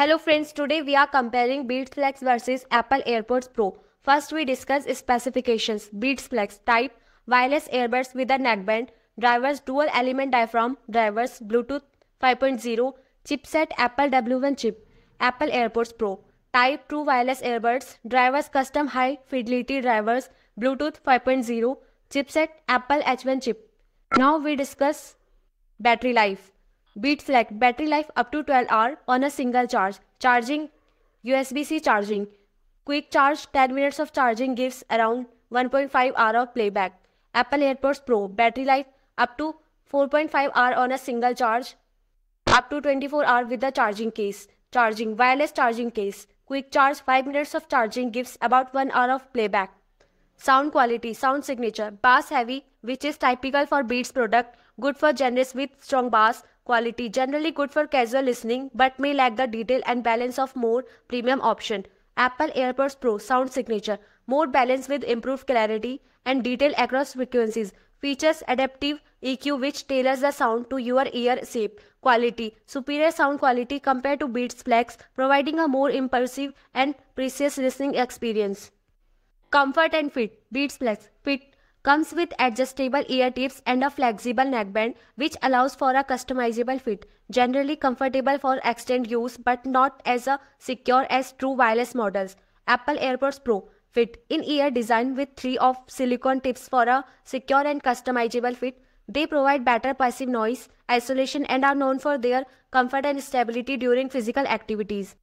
Hello friends, today we are comparing BeatsFlex versus Apple AirPods Pro. First we discuss specifications. BeatsFlex type, wireless earbuds with a neckband, drivers dual element diaphragm, drivers Bluetooth 5.0, chipset Apple W1 chip, Apple AirPods Pro. Type 2 wireless earbuds, drivers custom high fidelity drivers, Bluetooth 5.0, chipset Apple H1 chip. Now we discuss battery life. Beats select battery life up to 12 hours on a single charge. Charging USB-C charging. Quick charge 10 minutes of charging gives around 1.5 hour of playback. Apple AirPods Pro battery life up to 4.5 hour on a single charge. Up to 24 hour with the charging case. Charging wireless charging case. Quick charge 5 minutes of charging gives about 1 hour of playback. Sound quality, sound signature, bass heavy which is typical for Beats product, good for genres with strong bass, quality generally good for casual listening but may lack the detail and balance of more premium option. Apple AirPods Pro sound signature, more balance with improved clarity and detail across frequencies. Features adaptive EQ which tailors the sound to your ear shape. Quality superior sound quality compared to Beats Flex, providing a more immersive and precise listening experience. Comfort and fit Beats Flex fit Comes with adjustable ear tips and a flexible neckband which allows for a customizable fit. Generally comfortable for extended use but not as a secure as true wireless models. Apple AirPods Pro fit in-ear design with three of silicone tips for a secure and customizable fit. They provide better passive noise isolation and are known for their comfort and stability during physical activities.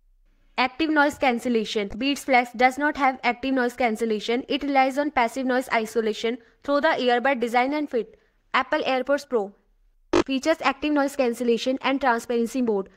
Active noise cancellation. Beats Flex does not have active noise cancellation. It relies on passive noise isolation through the earbud design and fit. Apple AirPods Pro features active noise cancellation and transparency mode.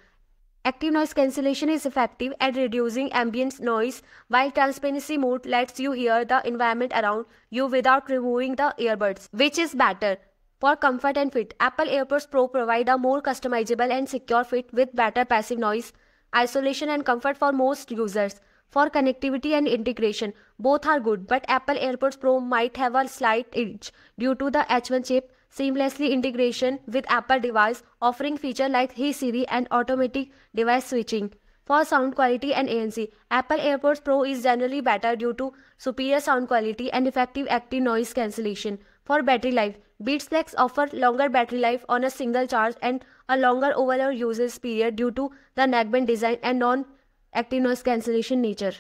Active noise cancellation is effective at reducing ambient noise while transparency mode lets you hear the environment around you without removing the earbuds, which is better. For comfort and fit, Apple AirPods Pro provide a more customizable and secure fit with better passive noise isolation and comfort for most users. For connectivity and integration, both are good, but Apple AirPods Pro might have a slight edge due to the H1 chip seamlessly integration with Apple device offering feature like Hey Siri and automatic device switching. For sound quality and ANC, Apple AirPods Pro is generally better due to superior sound quality and effective active noise cancellation. For battery life, Beat Snacks offer longer battery life on a single charge and a longer overall usage period due to the neckband design and non-active noise cancellation nature.